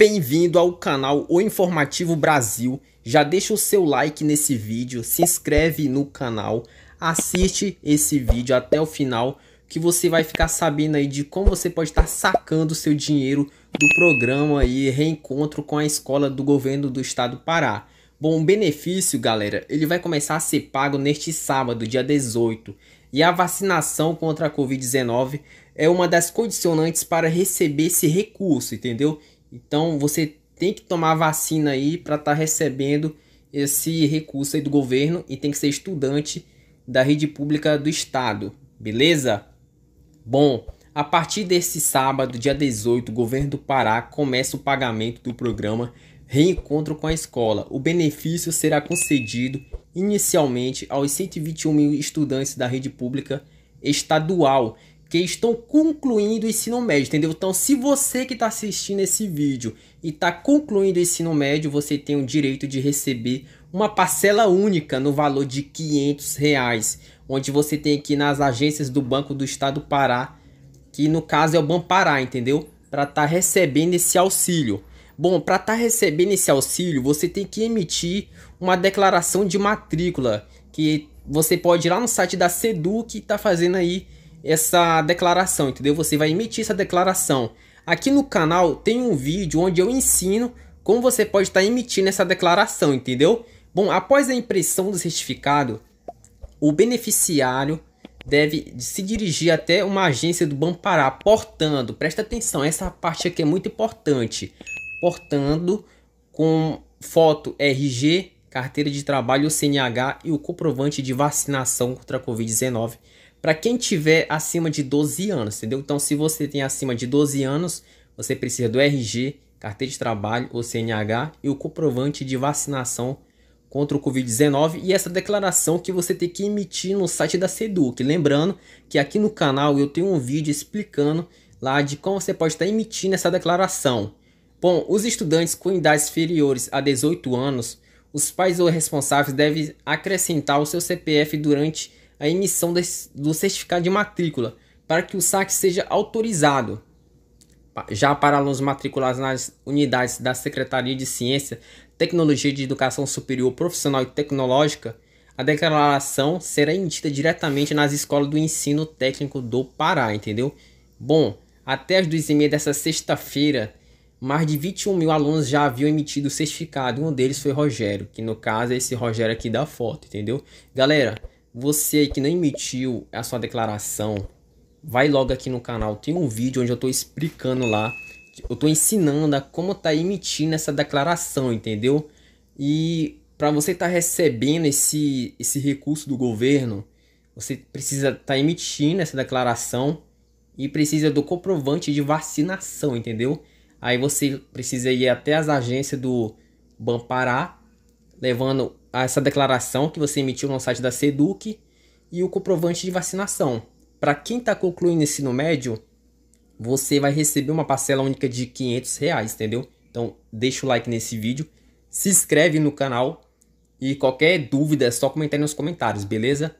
Bem-vindo ao canal O Informativo Brasil. Já deixa o seu like nesse vídeo, se inscreve no canal, assiste esse vídeo até o final que você vai ficar sabendo aí de como você pode estar sacando o seu dinheiro do programa e Reencontro com a Escola do Governo do Estado do Pará. Bom, o benefício, galera, ele vai começar a ser pago neste sábado, dia 18. E a vacinação contra a Covid-19 é uma das condicionantes para receber esse recurso, entendeu? Então você tem que tomar vacina aí para estar tá recebendo esse recurso aí do governo e tem que ser estudante da rede pública do estado, beleza? Bom, a partir desse sábado, dia 18, o governo do Pará começa o pagamento do programa Reencontro com a Escola. O benefício será concedido inicialmente aos 121 mil estudantes da rede pública estadual que estão concluindo o ensino médio, entendeu? Então, se você que está assistindo esse vídeo e está concluindo o ensino médio, você tem o direito de receber uma parcela única no valor de 500 reais, onde você tem aqui nas agências do Banco do Estado do Pará, que no caso é o Banpará, entendeu? Para estar tá recebendo esse auxílio. Bom, para estar tá recebendo esse auxílio, você tem que emitir uma declaração de matrícula, que você pode ir lá no site da Seduc e tá fazendo aí essa declaração, entendeu? Você vai emitir essa declaração. Aqui no canal tem um vídeo onde eu ensino como você pode estar tá emitindo essa declaração, entendeu? Bom, após a impressão do certificado, o beneficiário deve se dirigir até uma agência do Pará, portando, presta atenção, essa parte aqui é muito importante, portando com foto RG, carteira de trabalho, CNH e o comprovante de vacinação contra a Covid-19 para quem tiver acima de 12 anos, entendeu? Então, se você tem acima de 12 anos, você precisa do RG, carteira de trabalho ou CNH e o comprovante de vacinação contra o Covid-19 e essa declaração que você tem que emitir no site da Seduc. Lembrando que aqui no canal eu tenho um vídeo explicando lá de como você pode estar emitindo essa declaração. Bom, os estudantes com idades inferiores a 18 anos, os pais ou responsáveis devem acrescentar o seu CPF durante a emissão desse, do certificado de matrícula para que o saque seja autorizado. Já para alunos matriculados nas unidades da Secretaria de Ciência, Tecnologia de Educação Superior Profissional e Tecnológica, a declaração será emitida diretamente nas escolas do ensino técnico do Pará, entendeu? Bom, até as duas e meia dessa sexta-feira, mais de 21 mil alunos já haviam emitido o certificado. Um deles foi Rogério, que no caso é esse Rogério aqui da foto, entendeu? Galera, você aí que não emitiu a sua declaração, vai logo aqui no canal. Tem um vídeo onde eu estou explicando lá. Eu estou ensinando a como tá emitindo essa declaração, entendeu? E para você estar tá recebendo esse, esse recurso do governo, você precisa estar tá emitindo essa declaração e precisa do comprovante de vacinação, entendeu? Aí você precisa ir até as agências do Bampará, levando essa declaração que você emitiu no site da SEDUC e o comprovante de vacinação. Para quem está concluindo ensino médio, você vai receber uma parcela única de 500 reais, entendeu? Então deixa o like nesse vídeo, se inscreve no canal e qualquer dúvida é só comentar nos comentários, beleza?